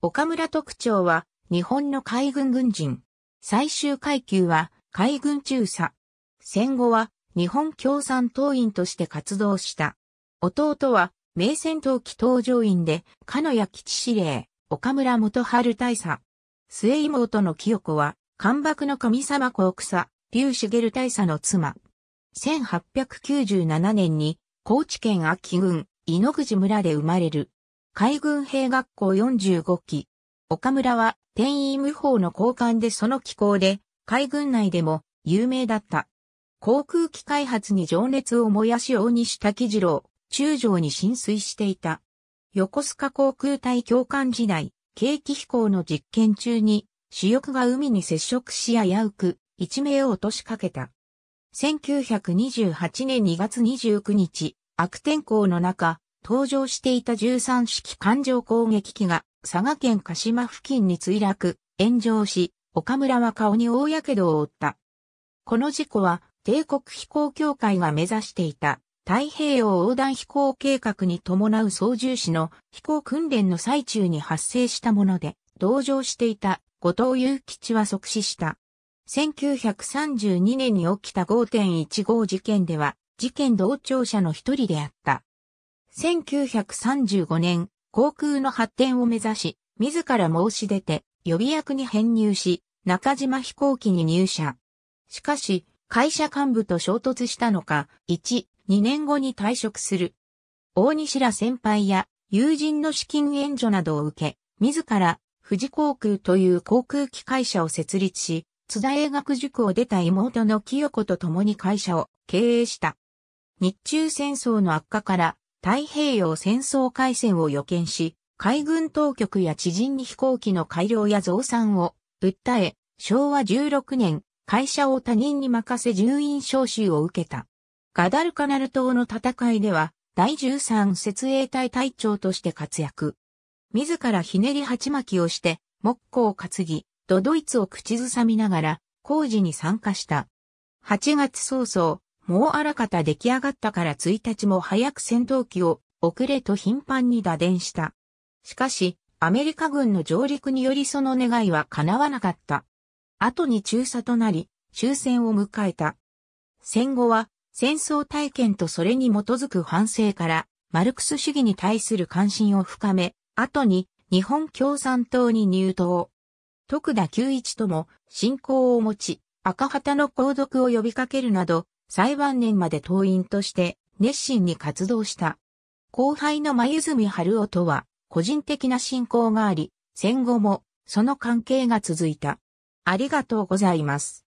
岡村特徴は、日本の海軍軍人。最終階級は、海軍中佐。戦後は、日本共産党員として活動した。弟は、名戦闘機搭乗員で、鹿屋基地司令、岡村元春大佐。末妹の清子は、関幕の神様子草、竜茂大佐の妻。1897年に、高知県秋郡、井の口村で生まれる。海軍兵学校45期。岡村は天衣無法の交換でその機構で海軍内でも有名だった。航空機開発に情熱を燃やし大西滝次郎、中将に浸水していた。横須賀航空隊教官時代、景気飛行の実験中に、主翼が海に接触し危うく、一命を落としかけた。1928年2月29日、悪天候の中、登場していた13式艦上攻撃機が佐賀県鹿島付近に墜落、炎上し、岡村は顔に大火傷を負った。この事故は帝国飛行協会が目指していた太平洋横断飛行計画に伴う操縦士の飛行訓練の最中に発生したもので、同乗していた後藤祐吉は即死した。1932年に起きた5.15事件では、事件同調者の一人であった。1935年、航空の発展を目指し、自ら申し出て、予備役に編入し、中島飛行機に入社。しかし、会社幹部と衝突したのか、1、2年後に退職する。大西ら先輩や友人の資金援助などを受け、自ら富士航空という航空機会社を設立し、津田英学塾を出た妹の清子と共に会社を経営した。日中戦争の悪化から太平洋戦争海戦を予見し、海軍当局や知人に飛行機の改良や増産を訴え、昭和16年、会社を他人に任せ従員召集を受けた。ガダルカナル島の戦いでは、第13設営隊隊長として活躍。自らひねり鉢巻きをして、木工を担ぎ、ドドイツを口ずさみながら、工事に参加した。8月早々、もうあらかた出来上がったから1日も早く戦闘機を遅れと頻繁に打電した。しかし、アメリカ軍の上陸によりその願いは叶わなかった。後に中佐となり、終戦を迎えた。戦後は、戦争体験とそれに基づく反省から、マルクス主義に対する関心を深め、後に日本共産党に入党。徳田久一とも信仰を持ち、赤旗の購読を呼びかけるなど、最晩年まで党員として熱心に活動した。後輩の前泉春夫とは個人的な信仰があり、戦後もその関係が続いた。ありがとうございます。